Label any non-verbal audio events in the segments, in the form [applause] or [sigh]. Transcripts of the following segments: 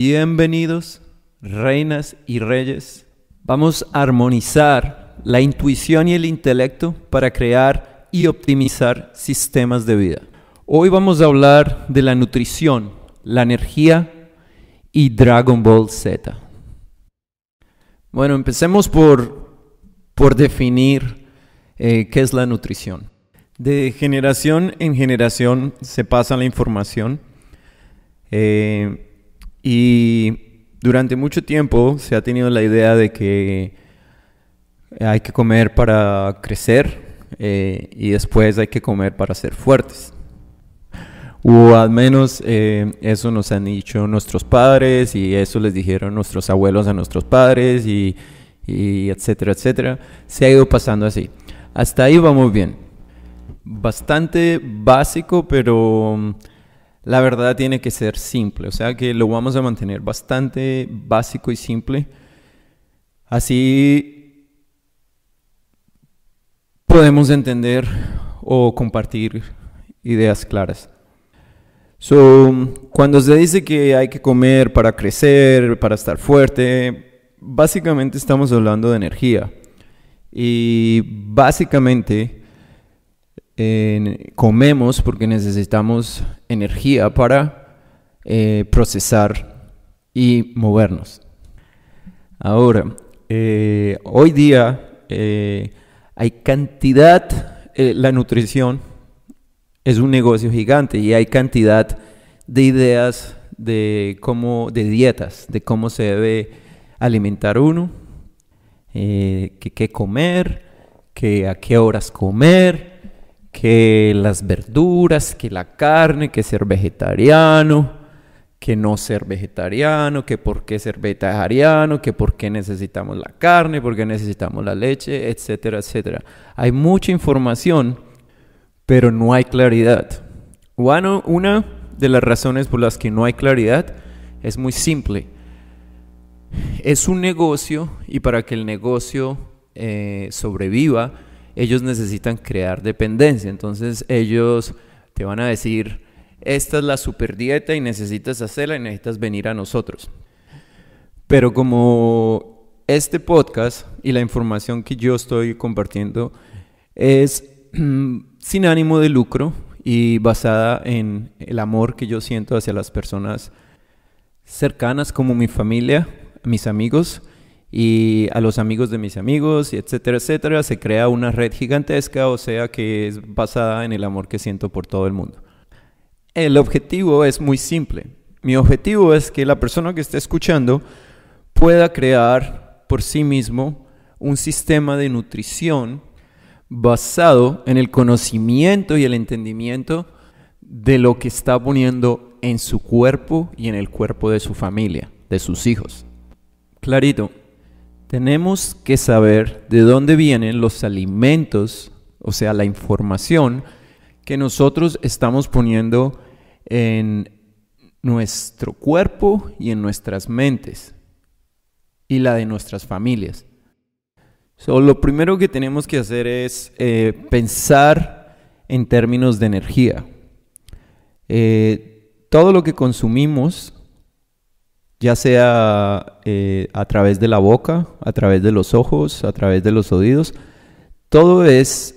Bienvenidos, reinas y reyes. Vamos a armonizar la intuición y el intelecto para crear y optimizar sistemas de vida. Hoy vamos a hablar de la nutrición, la energía y Dragon Ball Z. Bueno, empecemos por, por definir eh, qué es la nutrición. De generación en generación se pasa la información. Eh, y durante mucho tiempo se ha tenido la idea de que hay que comer para crecer eh, y después hay que comer para ser fuertes. O al menos eh, eso nos han dicho nuestros padres y eso les dijeron nuestros abuelos a nuestros padres y, y etcétera, etcétera. Se ha ido pasando así. Hasta ahí vamos bien. Bastante básico, pero la verdad tiene que ser simple, o sea que lo vamos a mantener bastante básico y simple. Así podemos entender o compartir ideas claras. cuando se dice que hay que comer para crecer, para estar fuerte, básicamente estamos hablando de energía. Y básicamente comemos porque necesitamos energía para eh, procesar y movernos. Ahora, eh, hoy día eh, hay cantidad, la nutrición es un negocio gigante y hay cantidad de ideas de cómo, de dietas, de cómo se debe alimentar uno, qué comer, que a qué horas comer, que las verduras, que la carne, que ser vegetariano, que no ser vegetariano, que por qué ser vegetariano, que por qué necesitamos la carne, por qué necesitamos la leche, etcétera, etcétera. Hay mucha información, pero no hay claridad. Bueno, una de las razones por las que no hay claridad es muy simple. Es un negocio y para que el negocio eh, sobreviva, ellos necesitan crear dependencia. Entonces ellos te van a decir, esta es la super dieta y necesitas hacerla y necesitas venir a nosotros. Pero como este podcast y la información que yo estoy compartiendo es mm, sin ánimo de lucro y basada en el amor que yo siento hacia las personas cercanas como mi familia, mis amigos, y a los amigos de mis amigos, y etcétera, etcétera. Se crea una red gigantesca, o sea que es basada en el amor que siento por todo el mundo. El objetivo es muy simple. Mi objetivo es que la persona que esté escuchando pueda crear por sí mismo un sistema de nutrición basado en el conocimiento y el entendimiento de lo que está poniendo en su cuerpo y en el cuerpo de su familia, de sus hijos. Clarito, tenemos que saber de dónde vienen los alimentos, o sea, la información que nosotros estamos poniendo en nuestro cuerpo y en nuestras mentes y la de nuestras familias. lo primero que tenemos que hacer es eh, pensar en términos de energía. Eh, todo lo que consumimos ya sea eh, a través de la boca, a través de los ojos, a través de los oídos, todo es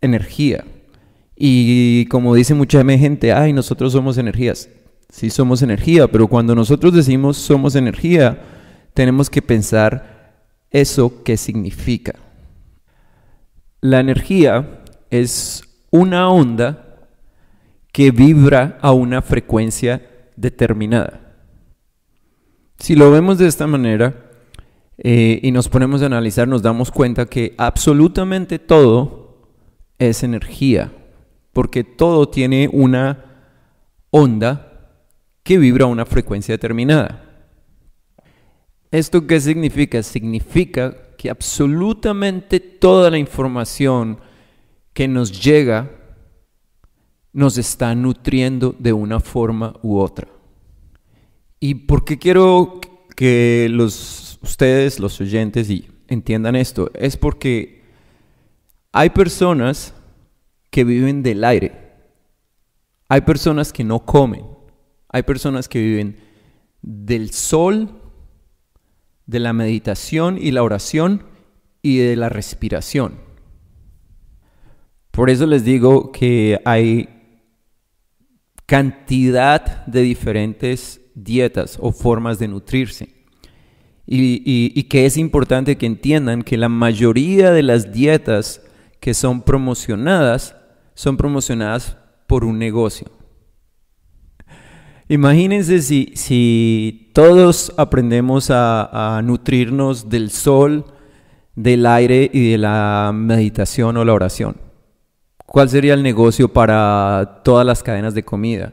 energía. Y como dice mucha gente, ay, nosotros somos energías. Sí, somos energía, pero cuando nosotros decimos somos energía, tenemos que pensar eso que significa. La energía es una onda que vibra a una frecuencia determinada. Si lo vemos de esta manera eh, y nos ponemos a analizar, nos damos cuenta que absolutamente todo es energía, porque todo tiene una onda que vibra a una frecuencia determinada. ¿Esto qué significa? Significa que absolutamente toda la información que nos llega nos está nutriendo de una forma u otra. ¿Y por qué quiero que los, ustedes, los oyentes, entiendan esto? Es porque hay personas que viven del aire. Hay personas que no comen. Hay personas que viven del sol, de la meditación y la oración y de la respiración. Por eso les digo que hay cantidad de diferentes dietas o formas de nutrirse. Y, que es importante que entiendan que la mayoría de las dietas que son promocionadas son promocionadas por un negocio. Imagínense si, todos aprendemos a nutrirnos del sol, del aire y de la meditación o la oración. ¿Cuál sería el negocio para todas las cadenas de comida?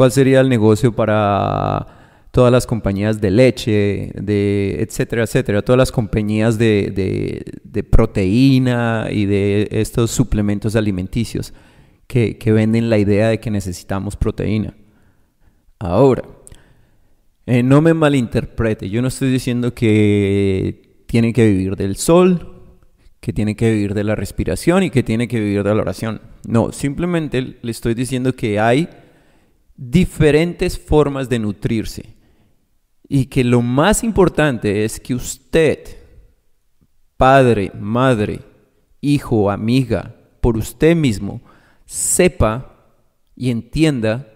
cuál sería el negocio para todas las compañías de leche, de etcétera, etcétera, todas las compañías de, proteína y de estos suplementos alimenticios que, venden la idea de que necesitamos proteína. Ahora, eh, no me malinterprete, yo no estoy diciendo que tiene que vivir del sol, que tiene que vivir de la respiración y que tiene que vivir de la oración. No, simplemente le estoy diciendo que hay diferentes formas de nutrirse. Y que lo más importante es que usted, padre, madre, hijo, amiga, por usted mismo, sepa y entienda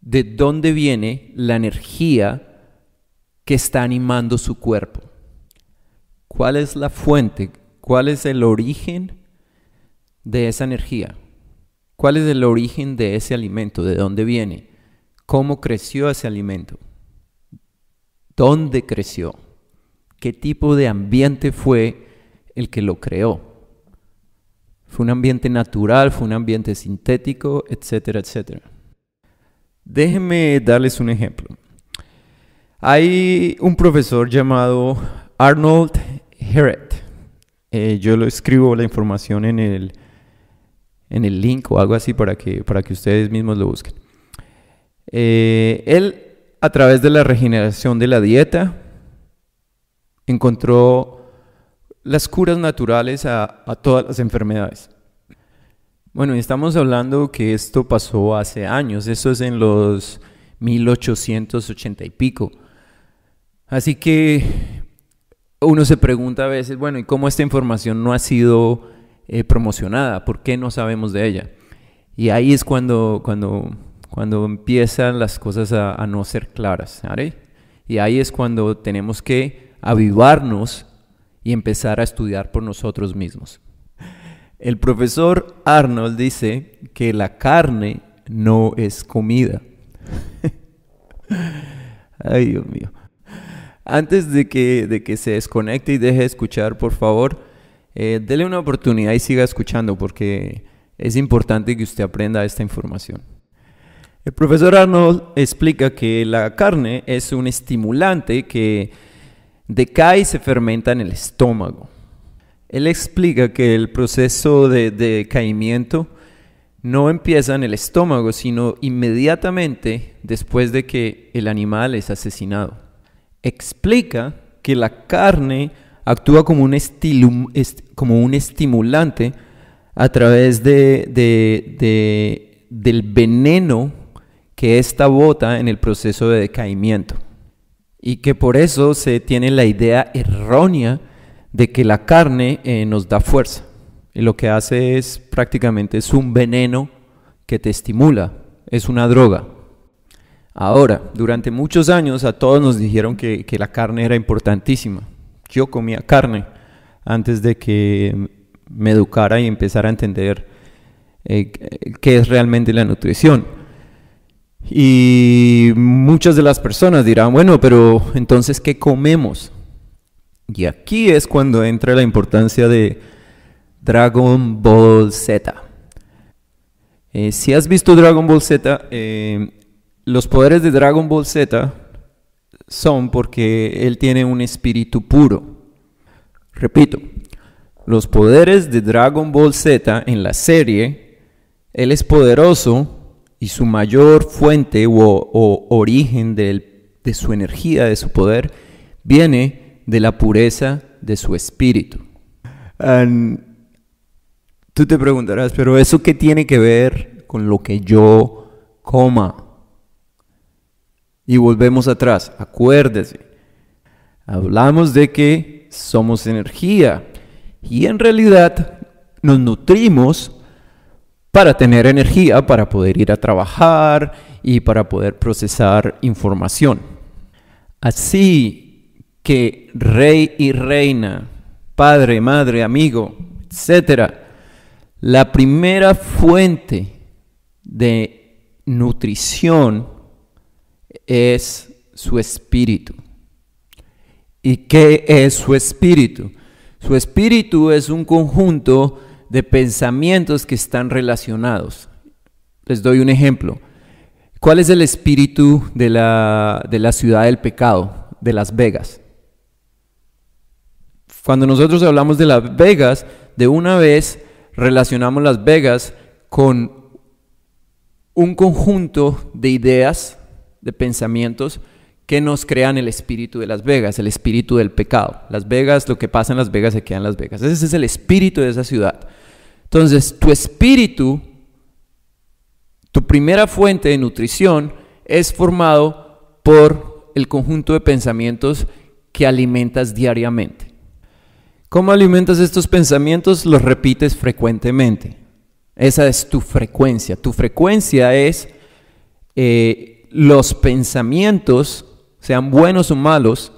de dónde viene la energía que está animando su cuerpo. ¿Cuál es la fuente? ¿Cuál es el origen de esa energía? ¿Cuál es el origen de ese alimento? ¿De dónde viene? ¿Cómo creció ese alimento? ¿Dónde creció? ¿Qué tipo de ambiente fue el que lo creó? ¿Fue un ambiente natural? ¿Fue un ambiente sintético? Etcétera, etcétera. Déjenme darles un ejemplo. Hay un profesor llamado Arnold Heret. Eh, yo lo escribo la información en el en el link o algo así para que, para que ustedes mismos lo busquen. Eh, él, a través de la regeneración de la dieta, encontró las curas naturales a, todas las enfermedades. Bueno, estamos hablando que esto pasó hace años, eso es en los 1880 y pico. Así que uno se pregunta a veces, bueno, ¿y cómo esta información no ha sido eh, promocionada? ¿Por qué no sabemos de ella? Y ahí es cuando, cuando, cuando empiezan las cosas a, no ser claras. Y ahí es cuando tenemos que avivarnos y empezar a estudiar por nosotros mismos. El profesor Arnold dice que la carne no es comida. [laughs] Ay, Dios mío. Antes de que, de que se desconecte y deje escuchar, por favor, eh, dele una oportunidad y siga escuchando porque es importante que usted aprenda esta información. El profesor Arnold explica que la carne es un estimulante que decae y se fermenta en el estómago. Él explica que el proceso de decaimiento no empieza en el estómago, sino inmediatamente después de que el animal es asesinado. Explica que la carne actúa como un, estimulante a través de, del veneno que esta bota en el proceso de decaimiento. Y que por eso se tiene la idea errónea de que la carne eh, nos da fuerza. Y lo que hace es prácticamente es un veneno que te estimula, es una droga. Ahora, durante muchos años a todos nos dijeron que la carne era importantísima yo comía carne antes de que me educara y empezara a entender eh, qué es realmente la nutrición. Y muchas de las personas dirán, bueno, pero entonces, ¿qué comemos? Y aquí es cuando entra la importancia de Dragon Ball Z. Eh, si has visto Dragon Ball Z, eh, los poderes de Dragon Ball Z son porque él tiene un espíritu puro. Repito, los poderes de Dragon Ball Z en la serie, él es poderoso y su mayor fuente o, origen de, su energía, de su poder, viene de la pureza de su espíritu. tú te preguntarás, pero ¿eso qué tiene que ver con lo que yo coma? Y volvemos atrás, acuérdese. Hablamos de que somos energía y en realidad nos nutrimos para tener energía, para poder ir a trabajar y para poder procesar información. Así que rey y reina, padre, madre, amigo, etcétera, la primera fuente de nutrición es su espíritu. ¿Y qué es su espíritu? Su espíritu es un conjunto de pensamientos que están relacionados. Les doy un ejemplo. ¿Cuál es el espíritu de la, de la ciudad del pecado, de Las Vegas? Cuando nosotros hablamos de Las Vegas, de una vez relacionamos Las Vegas con un conjunto de ideas de pensamientos que nos crean el espíritu de Las Vegas, el espíritu del pecado. Las Vegas, lo que pasa en Las Vegas se queda en Las Vegas. Ese es el espíritu de esa ciudad. Entonces, tu espíritu, tu primera fuente de nutrición es formado por el conjunto de pensamientos que alimentas diariamente. ¿Cómo alimentas estos pensamientos? Los repites frecuentemente. Esa es tu frecuencia. Tu frecuencia es eh, los pensamientos, sean buenos o malos,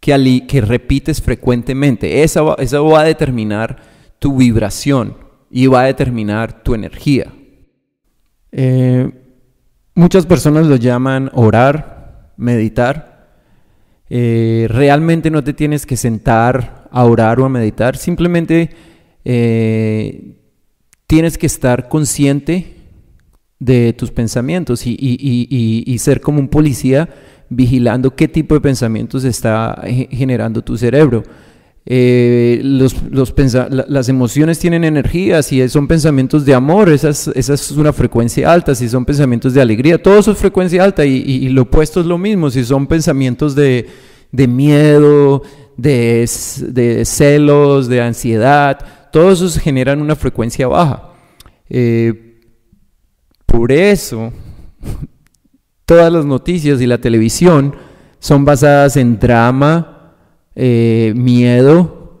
que, repites frecuentemente. Eso, va a determinar tu vibración y va a determinar tu energía. Eh, muchas personas lo llaman orar, meditar. Eh, realmente no te tienes que sentar a orar o a meditar, simplemente eh, tienes que estar consciente de tus pensamientos y, ser como un policía vigilando qué tipo de pensamientos está generando tu cerebro. Eh, los, las emociones tienen energía, si son pensamientos de amor, esa es, es, una frecuencia alta, si son pensamientos de alegría, todo eso es frecuencia alta y, lo opuesto es lo mismo, si son pensamientos de, miedo, de, de celos, de ansiedad, todos esos generan una frecuencia baja. Eh, por eso, todas las noticias y la televisión son basadas en drama, eh, miedo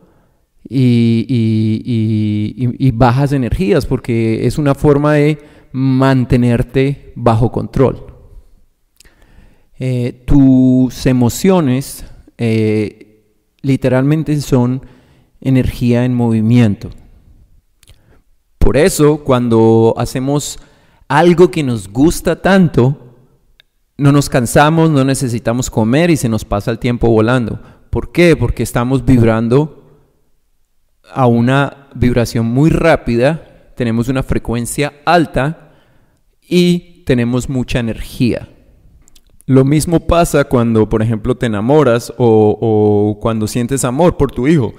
y, bajas energías, porque es una forma de mantenerte bajo control. Eh, tus emociones eh, literalmente son energía en movimiento. Por eso, cuando hacemos algo que nos gusta tanto, no nos cansamos, no necesitamos comer y se nos pasa el tiempo volando. ¿Por qué? Porque estamos vibrando a una vibración muy rápida, tenemos una frecuencia alta y tenemos mucha energía. Lo mismo pasa cuando, por ejemplo, te enamoras o, o cuando sientes amor por tu hijo.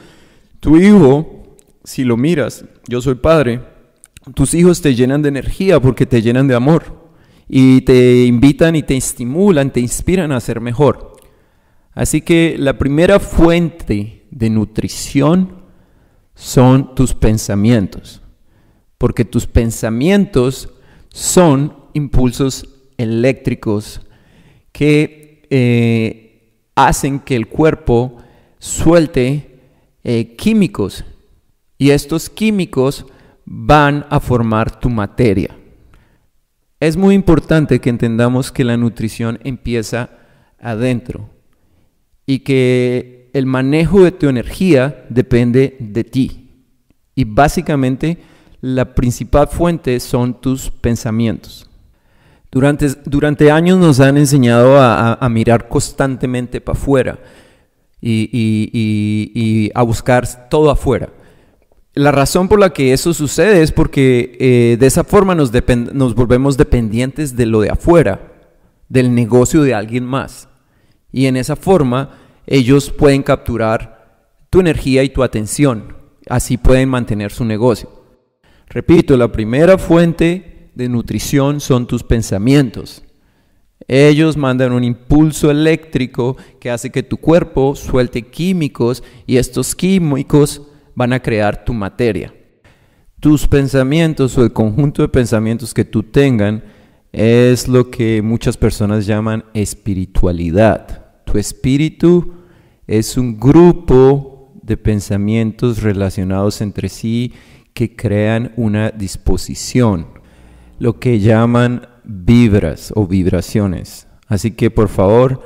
Tu hijo, si lo miras, yo soy padre, tus hijos te llenan de energía porque te llenan de amor y te invitan y te estimulan, te inspiran a ser mejor. Así que la primera fuente de nutrición son tus pensamientos, porque tus pensamientos son impulsos eléctricos que eh, hacen que el cuerpo suelte eh, químicos y estos químicos van a formar tu materia. Es muy importante que entendamos que la nutrición empieza adentro y que el manejo de tu energía depende de ti. Y básicamente la principal fuente son tus pensamientos. Durante, durante años nos han enseñado a, mirar constantemente para afuera y a buscar todo afuera la razón por la que eso sucede es porque eh, de esa forma nos volvemos dependientes de lo de afuera, del negocio de alguien más. Y en esa forma ellos pueden capturar tu energía y tu atención. Así pueden mantener su negocio. Repito, la primera fuente de nutrición son tus pensamientos. Ellos mandan un impulso eléctrico que hace que tu cuerpo suelte químicos y estos químicos van a crear tu materia. Tus pensamientos o el conjunto de pensamientos que tú tengan es lo que muchas personas llaman espiritualidad. Tu espíritu es un grupo de pensamientos relacionados entre sí que crean una disposición, lo que llaman vibras o vibraciones. Así que por favor,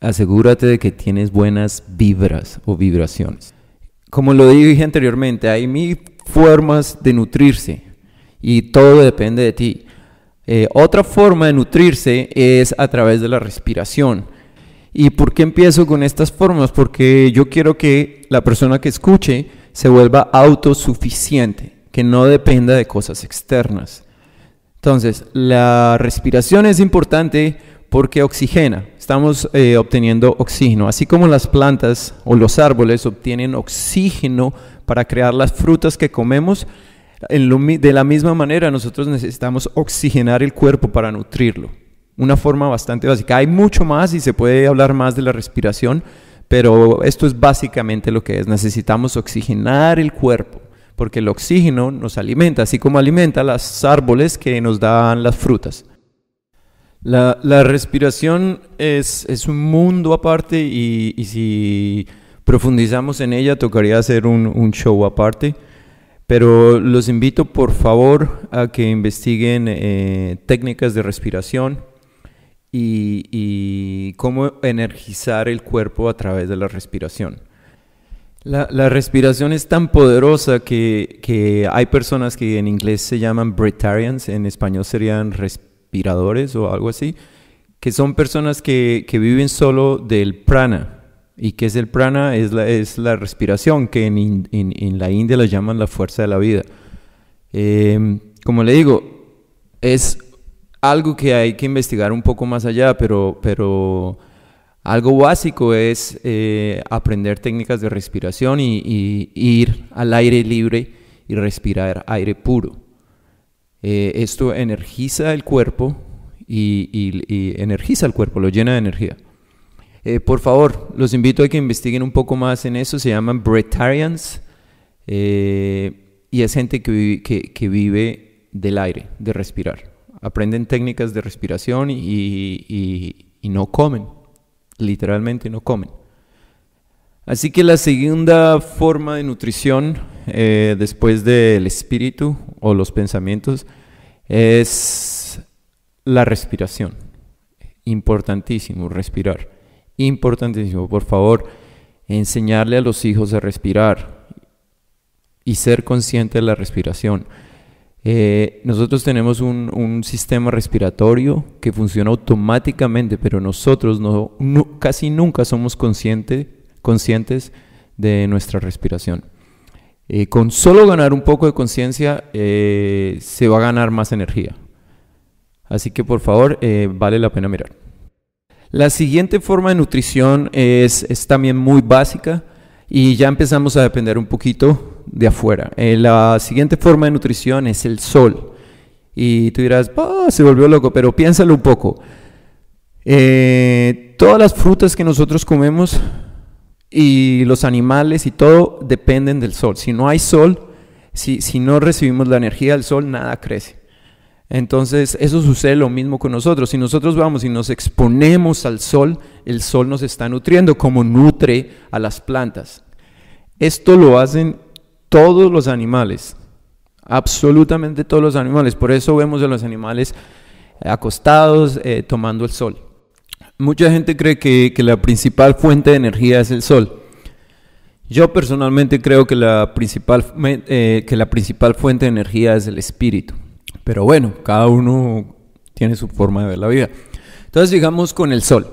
asegúrate de que tienes buenas vibras o vibraciones como lo dije anteriormente, hay mil formas de nutrirse y todo depende de ti. Eh, otra forma de nutrirse es a través de la respiración. ¿Y por qué empiezo con estas formas? Porque yo quiero que la persona que escuche se vuelva autosuficiente, que no dependa de cosas externas. Entonces, la respiración es importante porque oxigena, estamos eh, obteniendo oxígeno. Así como las plantas o los árboles obtienen oxígeno para crear las frutas que comemos, de la misma manera nosotros necesitamos oxigenar el cuerpo para nutrirlo. Una forma bastante básica. Hay mucho más y se puede hablar más de la respiración, pero esto es básicamente lo que es. Necesitamos oxigenar el cuerpo porque el oxígeno nos alimenta, así como alimenta los árboles que nos dan las frutas. La, respiración es, es, un mundo aparte y, y, si profundizamos en ella tocaría hacer un, un, show aparte. Pero los invito por favor a que investiguen eh, técnicas de respiración y, y, cómo energizar el cuerpo a través de la respiración. La, la respiración es tan poderosa que, que, hay personas que en inglés se llaman breatharians, en español serían respiradores inspiradores o algo así, que son personas que, que viven solo del prana. ¿Y qué es el prana? Es la, es la respiración, que en, en, en la India la llaman la fuerza de la vida. Em, como le digo, es algo que hay que investigar un poco más allá, pero, pero algo básico es eh, aprender técnicas de respiración y ir al aire libre y respirar aire puro. Eh, esto energiza el cuerpo y, energiza el cuerpo, lo llena de energía. Eh, por favor, los invito a que investiguen un poco más en eso. Se llaman Bretarians eh, y es gente que, que, vive del aire, de respirar. Aprenden técnicas de respiración y no comen, literalmente no comen. Así que la segunda forma de nutrición eh, después del espíritu o los pensamientos es la respiración. Importantísimo respirar. Importantísimo, por favor, enseñarle a los hijos a respirar y ser consciente de la respiración. Eh, nosotros tenemos un, sistema respiratorio que funciona automáticamente, pero nosotros casi nunca somos conscientes conscientes de nuestra respiración. Eh, con solo ganar un poco de conciencia eh, se va a ganar más energía. Así que por favor, eh, vale la pena mirar. La siguiente forma de nutrición es, es, también muy básica y ya empezamos a depender un poquito de afuera. la siguiente forma de nutrición es el sol. Y tú dirás, ah, se volvió loco, pero piénsalo un poco. todas las frutas que nosotros comemos y los animales y todo dependen del sol. Si no hay sol, si, no recibimos la energía del sol, nada crece. Entonces, eso sucede lo mismo con nosotros. Si nosotros vamos y nos exponemos al sol, el sol nos está nutriendo como nutre a las plantas. Esto lo hacen todos los animales, absolutamente todos los animales. Por eso vemos a los animales acostados eh, tomando el sol. Mucha gente cree que, la principal fuente de energía es el sol. Yo personalmente creo que la, principal, eh, que la principal fuente de energía es el espíritu. Pero bueno, cada uno tiene su forma de ver la vida. Entonces digamos con el sol.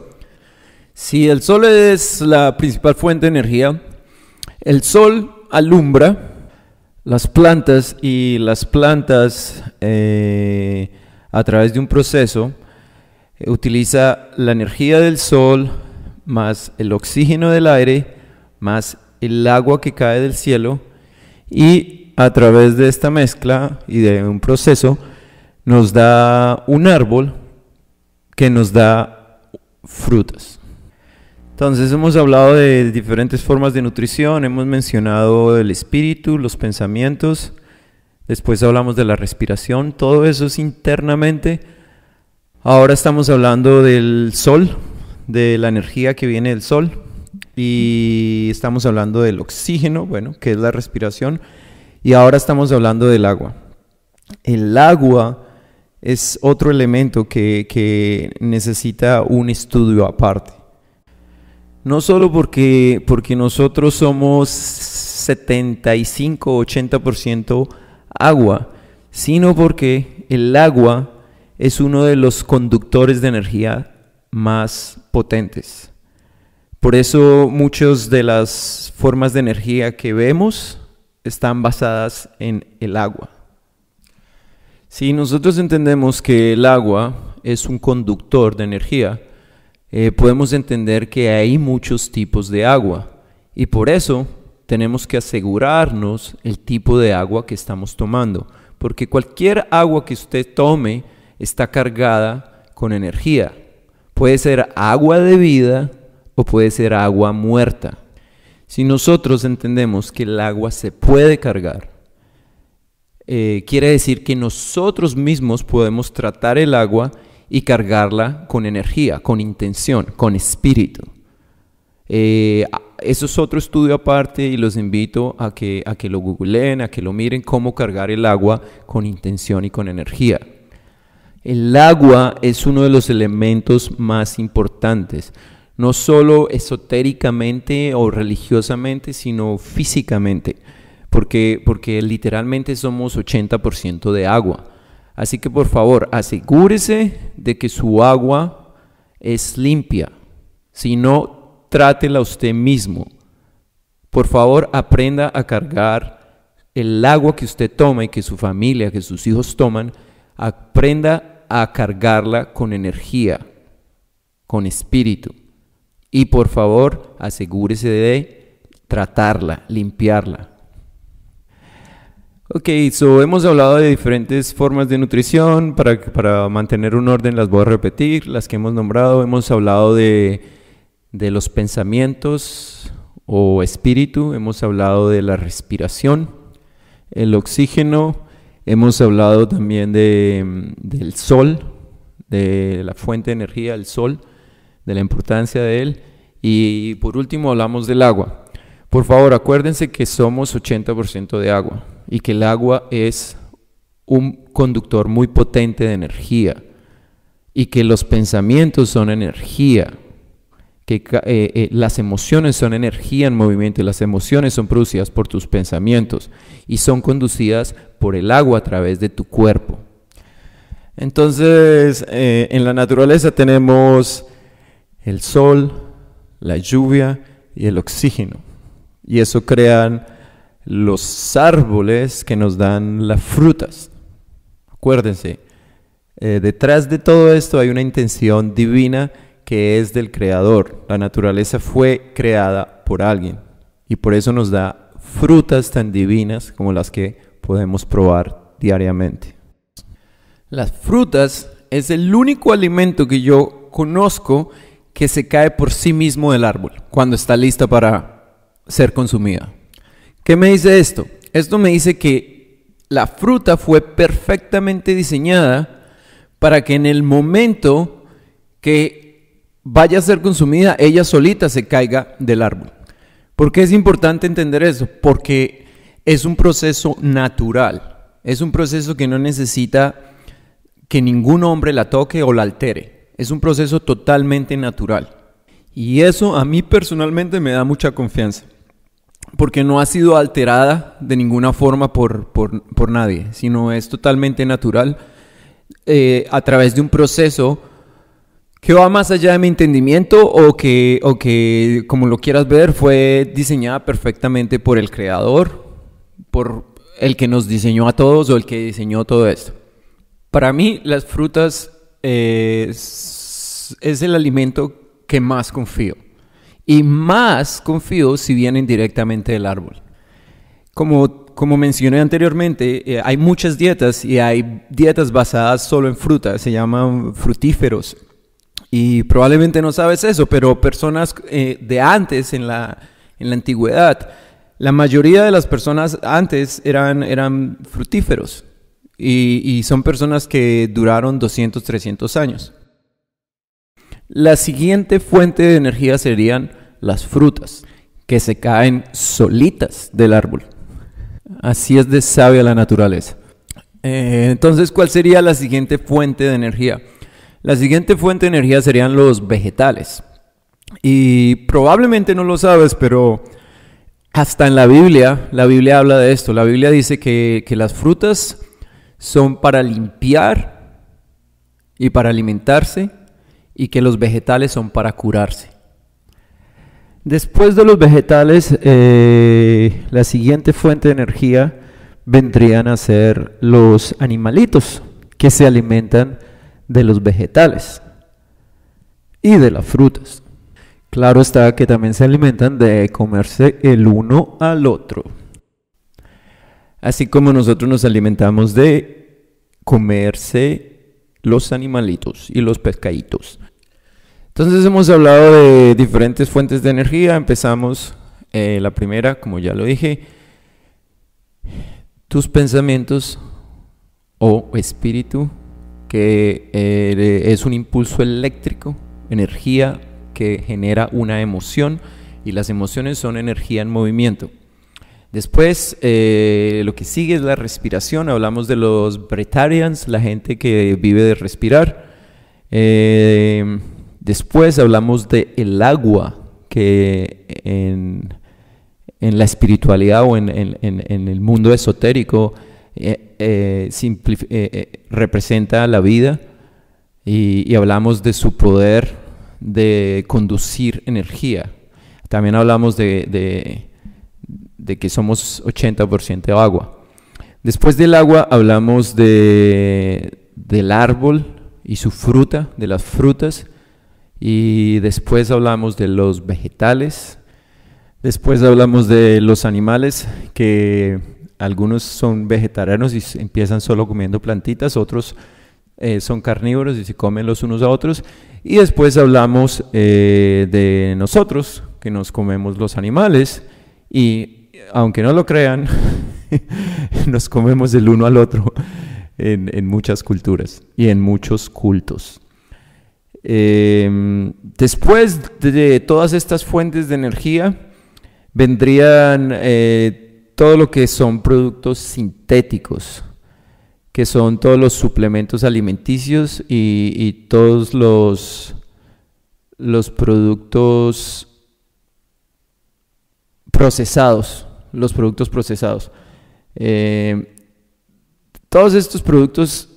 Si el sol es la principal fuente de energía, el sol alumbra las plantas y las plantas eh, a través de un proceso utiliza la energía del sol más el oxígeno del aire más el agua que cae del cielo y a través de esta mezcla y de un proceso nos da un árbol que nos da frutas. Entonces hemos hablado de diferentes formas de nutrición, hemos mencionado el espíritu, los pensamientos, después hablamos de la respiración, todo eso es internamente Ahora estamos hablando del sol, de la energía que viene del sol y estamos hablando del oxígeno, bueno, que es la respiración, y ahora estamos hablando del agua. El agua es otro elemento que, necesita un estudio aparte. No solo porque, porque nosotros somos 75-80% agua, sino porque el agua es uno de los conductores de energía más potentes. Por eso muchas de las formas de energía que vemos están basadas en el agua. Si nosotros entendemos que el agua es un conductor de energía, eh, podemos entender que hay muchos tipos de agua y por eso tenemos que asegurarnos el tipo de agua que estamos tomando, porque cualquier agua que usted tome, está cargada con energía. Puede ser agua de vida o puede ser agua muerta. Si nosotros entendemos que el agua se puede cargar, eh, quiere decir que nosotros mismos podemos tratar el agua y cargarla con energía, con intención, con espíritu. Eh, eso es otro estudio aparte y los invito a que, a que lo googleen, a que lo miren, cómo cargar el agua con intención y con energía. El agua es uno de los elementos más importantes, no solo esotéricamente o religiosamente, sino físicamente, porque, porque literalmente somos 80% de agua. Así que por favor, asegúrese de que su agua es limpia. Si no, trátela usted mismo. Por favor, aprenda a cargar el agua que usted toma y que su familia, que sus hijos toman, aprenda a cargarla con energía, con espíritu. Y por favor, asegúrese de tratarla, limpiarla. Ok, so hemos hablado de diferentes formas de nutrición para, para mantener un orden, las voy a repetir, las que hemos nombrado. Hemos hablado de, de los pensamientos o espíritu, hemos hablado de la respiración, el oxígeno, Hemos hablado también del sol, de la fuente de energía del sol, de la importancia de él. Y por último hablamos del agua. Por favor, acuérdense que somos 80% de agua y que el agua es un conductor muy potente de energía y que los pensamientos son energía que eh, eh, las emociones son energía en movimiento y las emociones son producidas por tus pensamientos y son conducidas por el agua a través de tu cuerpo. Entonces, eh, en la naturaleza tenemos el sol, la lluvia y el oxígeno. Y eso crean los árboles que nos dan las frutas. Acuérdense, detrás de todo esto hay una intención divina que es del Creador. La naturaleza fue creada por alguien y por eso nos da frutas tan divinas como las que podemos probar diariamente. Las frutas es el único alimento que yo conozco que se cae por sí mismo del árbol cuando está lista para ser consumida. ¿Qué me dice esto? Esto me dice que la fruta fue perfectamente diseñada para que en el momento que vaya a ser consumida, ella solita se caiga del árbol. ¿Por qué es importante entender eso? Porque es un proceso natural, es un proceso que no necesita que ningún hombre la toque o la altere, es un proceso totalmente natural. Y eso a mí personalmente me da mucha confianza, porque no ha sido alterada de ninguna forma por, nadie, sino es totalmente natural eh, a través de un proceso que va más allá de mi entendimiento o que, o que, como lo quieras ver, fue diseñada perfectamente por el creador, por el que nos diseñó a todos o el que diseñó todo esto. Para mí, las frutas eh, es, el alimento que más confío. Y más confío si vienen directamente del árbol. Como, como mencioné anteriormente, eh, hay muchas dietas y hay dietas basadas solo en frutas, se llaman frutíferos y probablemente no sabes eso, pero personas eh, de antes, en la, antigüedad, la mayoría de las personas antes eran, eran frutíferos y, son personas que duraron 200, 300 años. La siguiente fuente de energía serían las frutas, que se caen solitas del árbol. Así es de sabia la naturaleza. Eh, entonces, ¿cuál sería la siguiente fuente de energía? La siguiente fuente de energía serían los vegetales. Y probablemente no lo sabes, pero hasta en la Biblia, la Biblia habla de esto. La Biblia dice que, las frutas son para limpiar y para alimentarse y que los vegetales son para curarse. Después de los vegetales, eh, la siguiente fuente de energía vendrían a ser los animalitos que se alimentan de los vegetales y de las frutas. Claro está que también se alimentan de comerse el uno al otro. Así como nosotros nos alimentamos de comerse los animalitos y los pescaditos. Entonces hemos hablado de diferentes fuentes de energía. Empezamos eh, la primera, como ya lo dije, tus pensamientos o espíritu que eh, es un impulso eléctrico, energía que genera una emoción y las emociones son energía en movimiento. Después, eh, lo que sigue es la respiración. Hablamos de los Bretarians, la gente que vive de respirar. Eh, después hablamos de el agua, que en, la espiritualidad o en, el mundo esotérico eh, eh, eh, eh, representa la vida y, hablamos de su poder de conducir energía. También hablamos de, de, que somos 80% agua. Después del agua hablamos de, del árbol y su fruta, de las frutas. Y después hablamos de los vegetales. Después hablamos de los animales que algunos son vegetarianos y empiezan solo comiendo plantitas, otros eh, son carnívoros y se comen los unos a otros. Y después hablamos eh, de nosotros, que nos comemos los animales y aunque no lo crean, [laughs] nos comemos el uno al otro en, muchas culturas y en muchos cultos. Em, después de todas estas fuentes de energía, vendrían eh, todo lo que son productos sintéticos, que son todos los suplementos alimenticios y, todos los, los productos procesados, los productos procesados. Eh, todos estos productos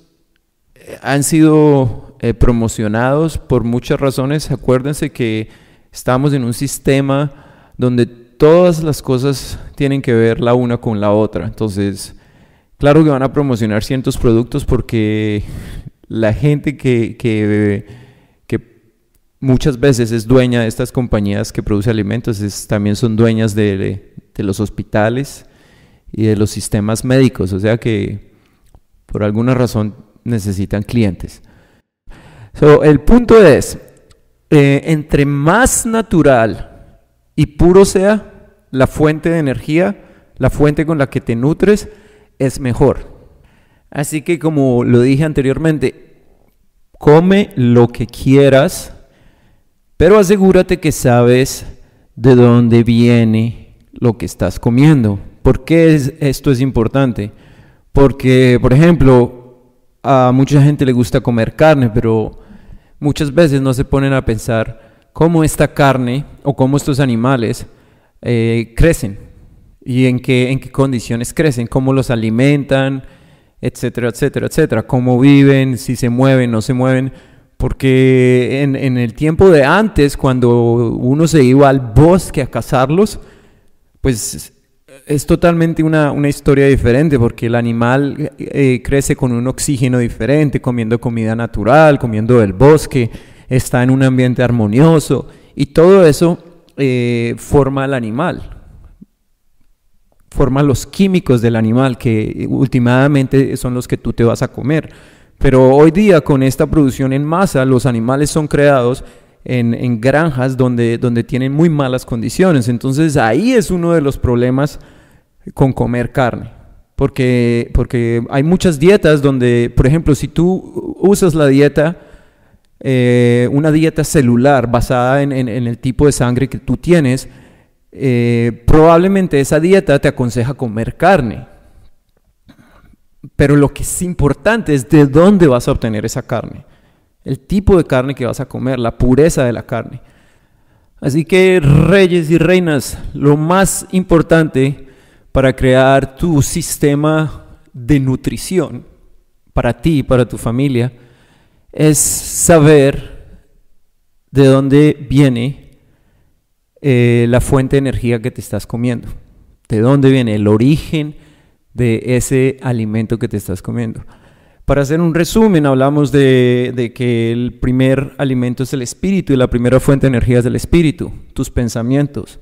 eh, han sido eh, promocionados por muchas razones. Acuérdense que estamos en un sistema donde todas las cosas tienen que ver la una con la otra. Entonces, claro que van a promocionar ciertos productos porque la gente que, que, muchas veces es dueña de estas compañías que produce alimentos también son dueñas de, los hospitales y de los sistemas médicos. O sea que por alguna razón necesitan clientes. So, el punto es, eh, entre más natural y puro sea la fuente de energía, la fuente con la que te nutres, es mejor. Así que como lo dije anteriormente, come lo que quieras, pero asegúrate que sabes de dónde viene lo que estás comiendo. ¿Por qué esto es importante? Porque, por ejemplo, a mucha gente le gusta comer carne, pero muchas veces no se ponen a pensar cómo esta carne o cómo estos animales eh, crecen y en qué, en qué condiciones crecen, cómo los alimentan, etcétera, etcétera, etcétera, cómo viven, si se mueven, no se mueven. Porque en, en el tiempo de antes, cuando uno se iba al bosque a cazarlos, pues es totalmente una, una, historia diferente porque el animal eh, crece con un oxígeno diferente, comiendo comida natural, comiendo del bosque, está en un ambiente armonioso y todo eso eh, forma al animal, forma los químicos del animal que últimamente son los que tú te vas a comer. Pero hoy día con esta producción en masa los animales son creados en, en, granjas donde, donde tienen muy malas condiciones. Entonces ahí es uno de los problemas con comer carne. Porque, porque hay muchas dietas donde, por ejemplo, si tú usas la dieta eh, una dieta celular basada en, el tipo de sangre que tú tienes, eh, probablemente esa dieta te aconseja comer carne. Pero lo que es importante es de dónde vas a obtener esa carne, el tipo de carne que vas a comer, la pureza de la carne. Así que reyes y reinas, lo más importante para crear tu sistema de nutrición para ti, y para tu familia, es saber de dónde viene eh, la fuente de energía que te estás comiendo, de dónde viene el origen de ese alimento que te estás comiendo. Para hacer un resumen, hablamos de, de, que el primer alimento es el espíritu y la primera fuente de energía es el espíritu, tus pensamientos,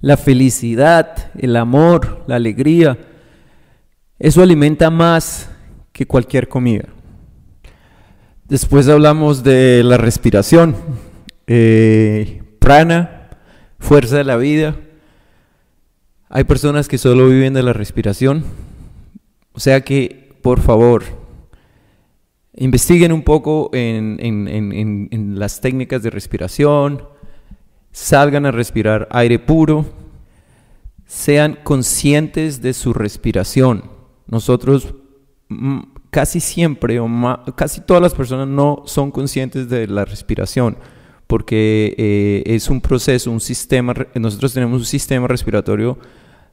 la felicidad, el amor, la alegría. Eso alimenta más que cualquier comida. Después hablamos de la respiración, eh, prana, fuerza de la vida. Hay personas que solo viven de la respiración. O sea que, por favor, investiguen un poco en, en las técnicas de respiración, salgan a respirar aire puro, sean conscientes de su respiración. Nosotros mm, casi siempre, o casi todas las personas no son conscientes de la respiración, porque eh, es un proceso, un sistema, nosotros tenemos un sistema respiratorio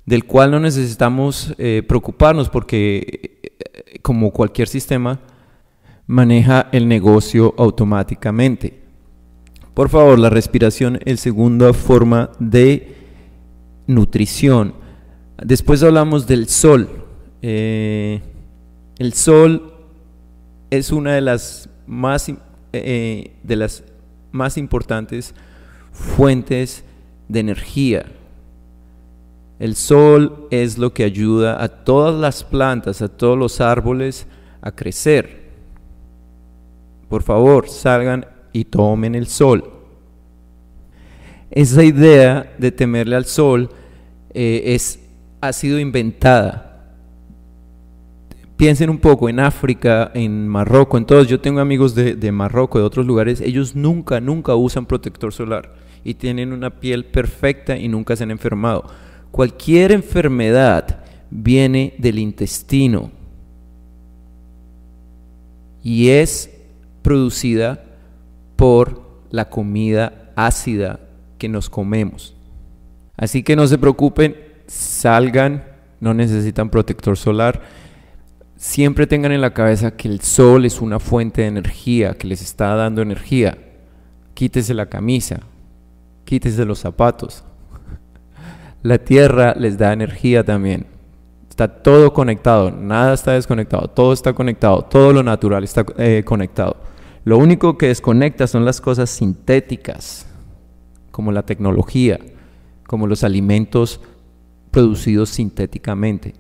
del cual no necesitamos eh, preocuparnos, porque eh, como cualquier sistema, maneja el negocio automáticamente. Por favor, la respiración es segunda forma de nutrición. Después hablamos del sol. Eh, el sol es una de las más, eh, eh, de las más importantes fuentes de energía. El sol es lo que ayuda a todas las plantas, a todos los árboles a crecer. Por favor, salgan y tomen el sol. Esa idea de temerle al sol eh, ha sido inventada piensen un poco en África, en Marruecos, todos. yo tengo amigos de, de Marruecos, de otros lugares, ellos nunca, nunca usan protector solar y tienen una piel perfecta y nunca se han enfermado. Cualquier enfermedad viene del intestino y es producida por la comida ácida que nos comemos. Así que no se preocupen, salgan, no necesitan protector solar siempre tengan en la cabeza que el sol es una fuente de energía, que les está dando energía. Quítese la camisa, quítese los zapatos. [laughs] La tierra les da energía también. Está todo conectado, nada está desconectado, todo está conectado, todo lo natural está eh, conectado. Lo único que desconecta son las cosas sintéticas, como la tecnología, como los alimentos producidos sintéticamente.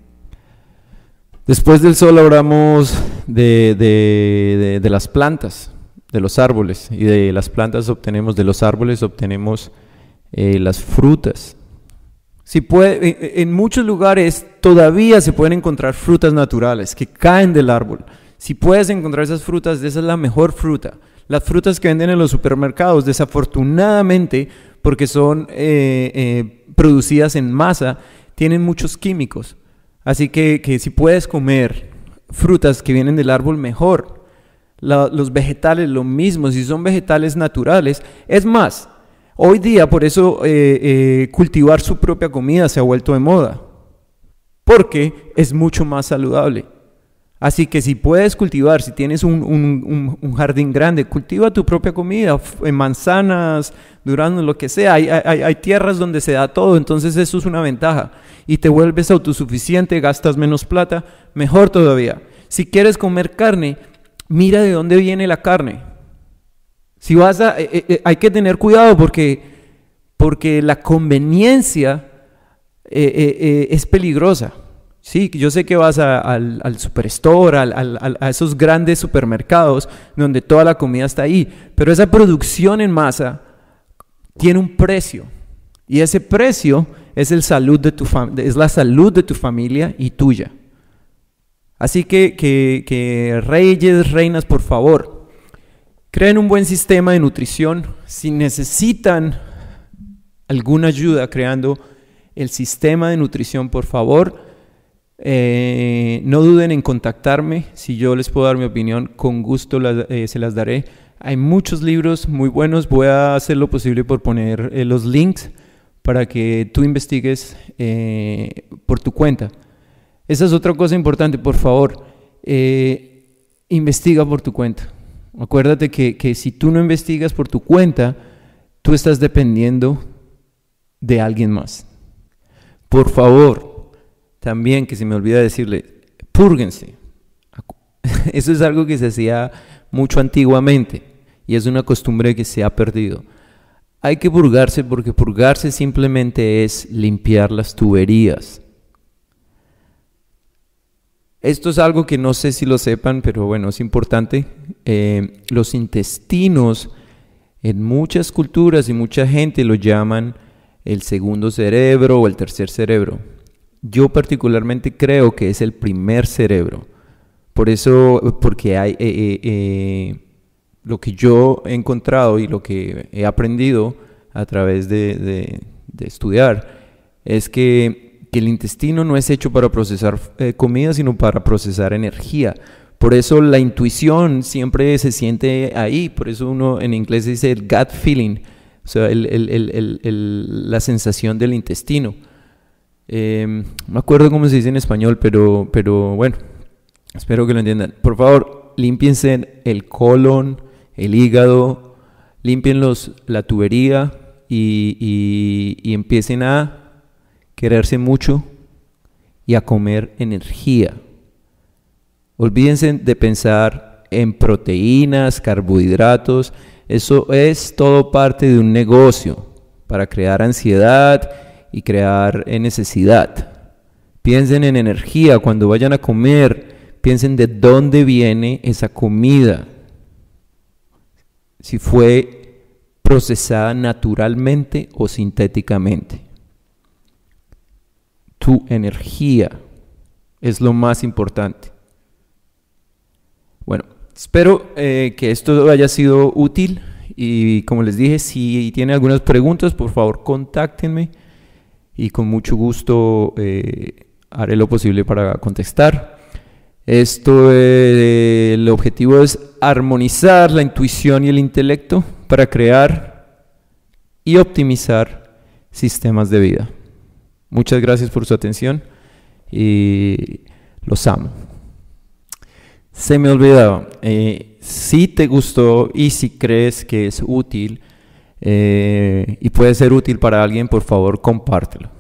Después del sol hablamos de, las plantas, de los árboles. Y de las plantas obtenemos, de los árboles obtenemos eh, las frutas. Si en muchos lugares todavía se pueden encontrar frutas naturales que caen del árbol. Si puedes encontrar esas frutas, esa es la mejor fruta. Las frutas que venden en los supermercados, desafortunadamente, porque son eh, eh, producidas en masa, tienen muchos químicos Así que, si puedes comer frutas que vienen del árbol, mejor. los vegetales, lo mismo, si son vegetales naturales. Es más, hoy día por eso eh, eh, cultivar su propia comida se ha vuelto de moda, porque es mucho más saludable. Así que si puedes cultivar, si tienes un, jardín grande, cultiva tu propia comida, manzanas, duraznos, lo que sea. Hay, tierras donde se da todo, entonces eso es una ventaja. Y te vuelves autosuficiente, gastas menos plata, mejor todavía. Si quieres comer carne, mira de dónde viene la carne. Si vas a, eh, eh, hay que tener cuidado porque, la conveniencia eh, es peligrosa. Sí, yo sé que vas al, al, superstore, a esos grandes supermercados donde toda la comida está ahí, pero esa producción en masa tiene un precio y ese precio es, el salud de tu es la salud de tu familia y tuya. Así que, que, que reyes, reinas, por favor, creen un buen sistema de nutrición. Si necesitan alguna ayuda creando el sistema de nutrición, por favor, eh, no duden en contactarme, si yo les puedo dar mi opinión, con gusto eh, se las daré. Hay muchos libros muy buenos, voy a hacer lo posible por poner eh, los links para que tú investigues por tu cuenta. Esa es otra cosa importante, por favor, investiga por tu cuenta. Acuérdate que, que si tú no investigas por tu cuenta, tú estás dependiendo de alguien más. Por favor, también que se me olvida decirle, púrguense. [laughs] Eso es algo que se hacía mucho antiguamente y es una costumbre que se ha perdido. Hay que purgarse porque purgarse simplemente es limpiar las tuberías. Esto es algo que no sé si lo sepan, pero bueno, es importante. Eh, los intestinos en muchas culturas y mucha gente lo llaman el segundo cerebro o el tercer cerebro yo particularmente creo que es el primer cerebro. Por eso, porque hay, eh, eh, eh, lo que yo he encontrado y lo que he aprendido a través de, estudiar es que, el intestino no es hecho para procesar comida, sino para procesar energía. Por eso la intuición siempre se siente ahí, por eso uno en inglés dice el gut feeling, o sea, la sensación del intestino. Em, no me acuerdo cómo se dice en español, pero, pero bueno, espero que lo entiendan. Por favor, límpiense el colon, el hígado, limpien la tubería y, y, y empiecen a quererse mucho y a comer energía. Olvídense de pensar en proteínas, carbohidratos. Eso es todo parte de un negocio para crear ansiedad y crear necesidad. Piensen en energía cuando vayan a comer, piensen de dónde viene esa comida. Si fue procesada naturalmente o sintéticamente. Tu energía es lo más importante. Bueno, espero eh, que esto haya sido útil y como les dije, si tienen algunas preguntas, por favor contáctenme y con mucho gusto eh, haré lo posible para contestar. Esto, eh, el objetivo es armonizar la intuición y el intelecto para crear y optimizar sistemas de vida. Muchas gracias por su atención y los amo. Se me olvidaba, eh, si te gustó y si crees que es útil, eh, y puede ser útil para alguien, por favor compártelo.